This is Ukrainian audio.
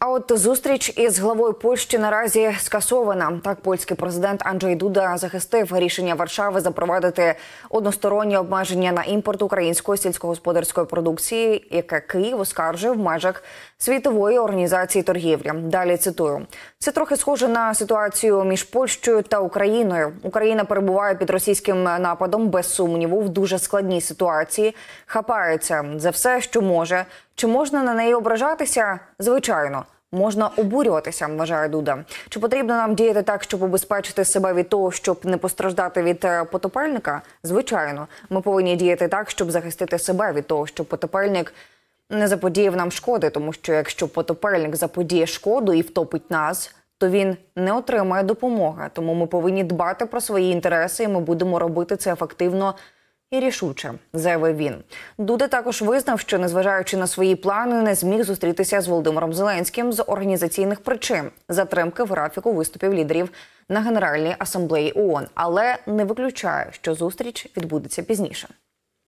А от зустріч із главою Польщі наразі скасована. Так, польський президент Анджей Дуда захистив рішення Варшави запровадити односторонні обмеження на імпорт української сільськогосподарської продукції, яке Київ оскаржив в межах світової організації торгівлі. Далі цитую: це трохи схоже на ситуацію між Польщею та Україною. Україна перебуває під російським нападом без сумніву в дуже складній ситуації. Хапається за все, що може. Чи можна на неї ображатися? Звичайно можна обурюватися, вважає Дуда. Чи потрібно нам діяти так, щоб убезпечити себе від того, щоб не постраждати від е, потопельника? Звичайно, ми повинні діяти так, щоб захистити себе від того, щоб потопельник не заподіяв нам шкоди, тому що якщо потопельник заподіє шкоду і втопить нас. То він не отримає допомоги, тому ми повинні дбати про свої інтереси, і ми будемо робити це ефективно і рішуче, заявив він. Дуде також визнав, що незважаючи на свої плани, не зміг зустрітися з Володимиром Зеленським з організаційних причин затримки в графіку виступів лідерів на Генеральній асамблеї ООН, але не виключає, що зустріч відбудеться пізніше.